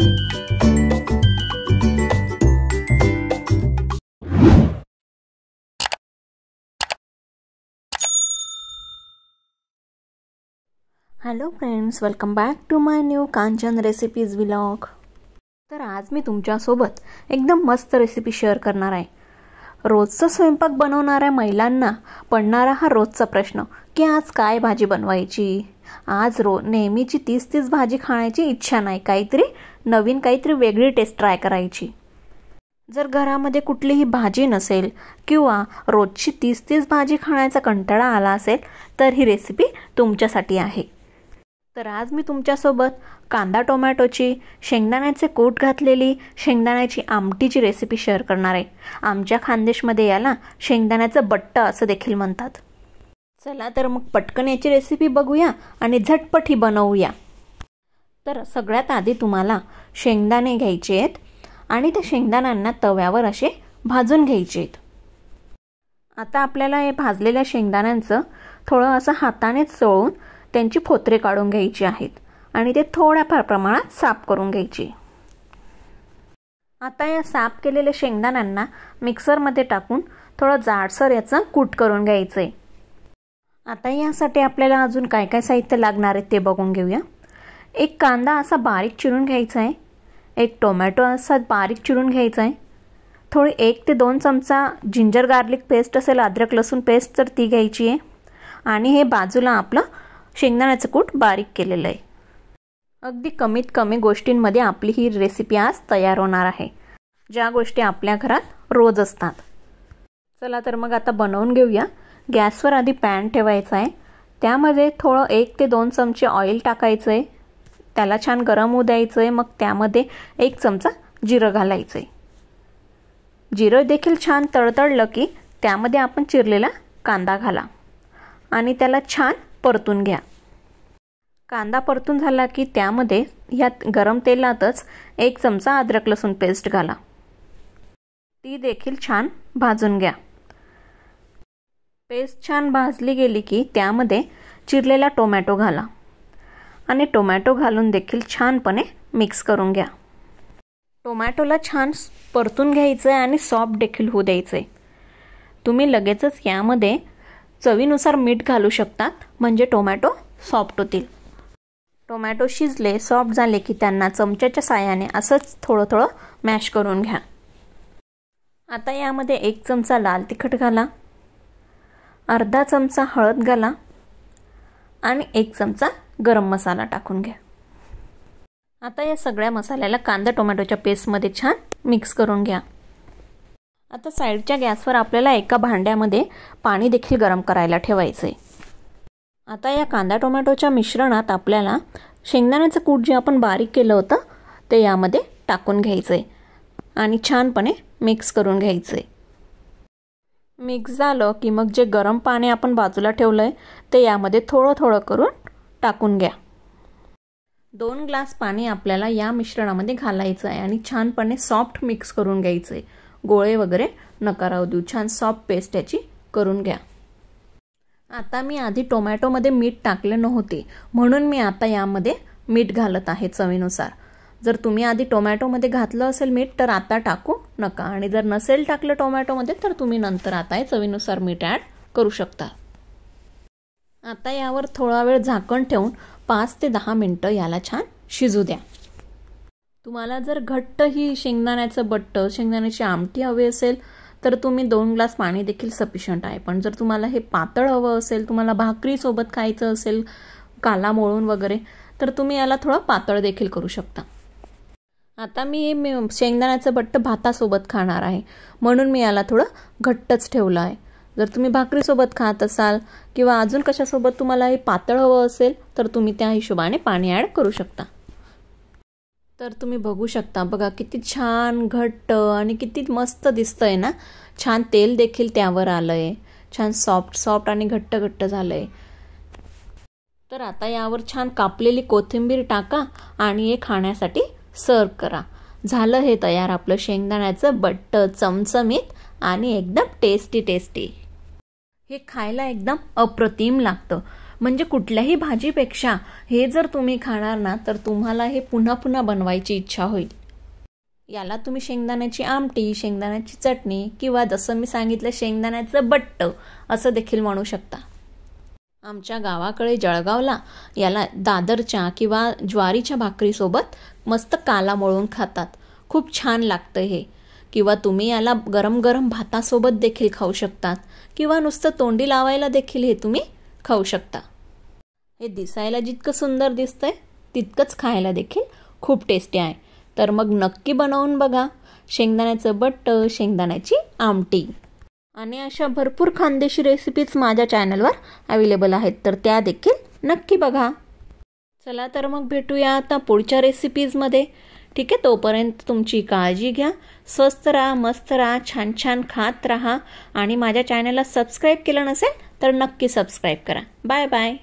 hello friends welcome back to my new Kanchan recipes vlog तर आज मी तुमच्यासोबत एकदम मस्त रेसिपी शेअर करणार आहे रोजचा स्वयंपाक बनवणाऱ्या महिलांना पडणारा हा रोजचा प्रश्न की आज काय भाजी बनवायची आज रो नेहमीची तीस तीस भाजी खाण्याची इच्छा नाही काहीतरी नवीन काहीतरी वेगळी टेस्ट ट्राय करायची जर घरामध्ये कुठलीही भाजी नसेल किंवा रोजची तीस तीस भाजी खाण्याचा कंटाळा आला असेल तर ही रेसिपी तुमच्यासाठी आहे तर आज मी तुमच्यासोबत कांदा टोमॅटोची शेंगदाण्याचे कोट घातलेली शेंगदाण्याची आमटीची रेसिपी शेअर करणार आहे आमच्या खानदेशमध्ये याला शेंगदाण्याचं बट्ट असं देखील म्हणतात चला तर मग पटकन याची रेसिपी बघूया आणि झटपट ही बनवूया तर सगळ्यात आधी तुम्हाला शेंगदाणे घ्यायचे आहेत आणि त्या शेंगदाण्यांना तव्यावर असे भाजून घ्यायचे आहेत आता आपल्याला हे भाजलेल्या शेंगदाण्यांचं थोडं असं हातानेच चळून त्यांची फोत्रे काढून घ्यायची आहेत आणि ते थोड्याफार प्रमाणात साफ करून घ्यायचे आता या साफ केलेल्या शेंगदाण्यांना मिक्सरमध्ये टाकून थोडं जाडसर याचं कूट करून घ्यायचं आहे आता यासाठी आपल्याला अजून काय काय साहित्य लागणार आहे ते बघून घेऊया एक कांदा असा बारीक चिरून घ्यायचा आहे एक टोमॅटो असा बारीक चिरून घ्यायचा आहे थोडी एक ते दोन चमचा जिंजर गार्लिक पेस्ट असेल अद्रक लसूण पेस्ट तर ती घ्यायची आहे आणि हे बाजूला आपलं शेंगदाण्याचं कूट बारीक केलेलं आहे अगदी कमीत कमी गोष्टींमध्ये आपली ही रेसिपी आज तयार होणार आहे ज्या गोष्टी आपल्या घरात रोज असतात चला तर मग आता बनवून घेऊया गॅसवर आधी पॅन ठेवायचा आहे त्यामध्ये थोडं एक ते दोन चमचे ऑइल टाकायचं आहे त्याला छान गरम होऊ द्यायचं आहे मग त्यामध्ये एक चमचा जिरं घालायचं आहे जिरं देखील छान तळतळलं की त्यामध्ये आपण चिरलेला कांदा घाला आणि त्याला छान परतून घ्या कांदा परतून झाला की त्यामध्ये ह्या गरम तेलातच एक चमचा अद्रक लसूण पेस्ट घाला ती देखील छान भाजून घ्या पेस्ट छान भाजली गेली की त्यामध्ये चिरलेला टोमॅटो घाला आणि टोमॅटो घालून देखील छानपणे मिक्स करून घ्या टोमॅटोला छान परतून घ्यायचं आहे आणि सॉफ्ट देखील होऊ द्यायचं आहे तुम्ही लगेचच यामध्ये चवीनुसार मीठ घालू शकतात म्हणजे टोमॅटो सॉफ्ट होतील टोमॅटो शिजले सॉफ्ट झाले की त्यांना चमच्याच्या साह्याने असंच थोडं थोडं मॅश करून घ्या आता यामध्ये एक चमचा लाल तिखट घाला अर्धा चमचा हळद घाला आणि एक चमचा गरम मसाला टाकून घ्या आता या सगळ्या मसाल्याला कांदा टोमॅटोच्या पेस्टमध्ये छान मिक्स करून घ्या आता साईडच्या गॅसवर आपल्याला एका भांड्यामध्ये पाणी देखील गरम करायला ठेवायचं आहे आता या कांदा टोमॅटोच्या मिश्रणात आपल्याला शेंगदाण्याचं कूट जे आपण बारीक केलं होतं ते यामध्ये टाकून घ्यायचं आहे आणि छानपणे मिक्स करून घ्यायचं आहे मिक्स झालं की मग जे गरम पाणी आपण बाजूला ठेवलं आहे ते यामध्ये थोडं थोडं करून टाकून घ्या दोन ग्लास पाणी आपल्याला या मिश्रणामध्ये घालायचं आहे आणि छानपणे सॉफ्ट मिक्स करून घ्यायचं आहे गोळे वगैरे नकाराव देऊ छान सॉफ्ट पेस्ट याची करून घ्या आता मी आधी टोमॅटोमध्ये मीठ टाकले नव्हते म्हणून मी आता यामध्ये मीठ घालत आहे चवीनुसार जर तुम्ही आधी टोमॅटोमध्ये घातलं असेल मीठ तर आता टाकू नका आणि जर नसेल टाकलं टोमॅटोमध्ये तर तुम्ही नंतर आता चवीनुसार मीठ ॲड करू शकता आता यावर थोडा वेळ झाकण ठेवून पाच ते दहा मिनटं याला छान शिजू द्या तुम्हाला जर घट्ट ही शेंगदाण्याचं बट्ट शेंगदाण्याची आमटी हवी असेल तर तुम्ही दोन ग्लास पाणी देखील सफिशियंट आहे पण जर तुम्हाला हे पातळ हवं असेल तुम्हाला भाकरीसोबत खायचं असेल काला मोळून वगैरे तर तुम्ही याला थोडं पातळ देखील करू शकता आता मी हे शेंगदाण्याचं बट्ट भातासोबत खाणार आहे म्हणून मी याला थोडं घट्टच ठेवलं आहे जर तुम्ही भाकरीसोबत खात असाल किंवा अजून कशासोबत तुम्हाला हे पातळ हवं असेल तर तुम्ही त्या हिशोबाने पाणी ॲड करू शकता तर तुम्ही बघू शकता बघा किती छान घट्ट आणि किती मस्त दिसतं आहे ना छान तेल देखील त्यावर आलं आहे छान सॉफ्ट सॉफ्ट आणि घट्ट घट्ट झालं आहे तर आता यावर छान कापलेली कोथिंबीर टाका आणि हे खाण्यासाठी सर्व करा झालं हे तयार आपलं शेंगदाण्याचं बट्ट चमचमीत आणि एकदम टेस्टी टेस्टी हे खायला एकदम अप्रतिम लागतं म्हणजे कुठल्याही भाजीपेक्षा हे जर तुम्ही खाणार ना तर तुम्हाला हे पुन्हा पुन्हा बनवायची इच्छा होईल याला तुम्ही शेंगदाण्याची आमटी शेंगदाण्याची चटणी किंवा जसं मी सांगितलं शेंगदाण्याचं बट्ट असं देखील म्हणू शकता आमच्या गावाकडे जळगावला याला दादरच्या किंवा ज्वारीच्या भाकरीसोबत मस्त काला मळून खातात खूप छान लागतं हे किंवा तुम्ही याला गरम गरम भातासोबत देखील खाऊ शकतात किंवा नुसतं तोंडी लावायला देखील हे तुम्ही खाऊ शकता हे दिसायला जितकं सुंदर दिसतंय तितकंच खायला देखील खूप टेस्टी आहे तर मग नक्की बनवून बघा शेंगदाण्याचं बट्ट शेंगदाण्याची आमटी आणि अशा भरपूर खानदेशी रेसिपीज माझ्या चॅनलवर अवेलेबल आहेत तर त्या देखील नक्की बघा चला तर मग भेटूया आता पुढच्या रेसिपीजमध्ये ठीक आहे तोपर्यंत तुमची काळजी घ्या स्वस्त राहा मस्त राहा छान छान खात राहा आणि माझ्या चॅनलला सबस्क्राईब केलं नसेल तर नक्की सबस्क्राईब करा बाय बाय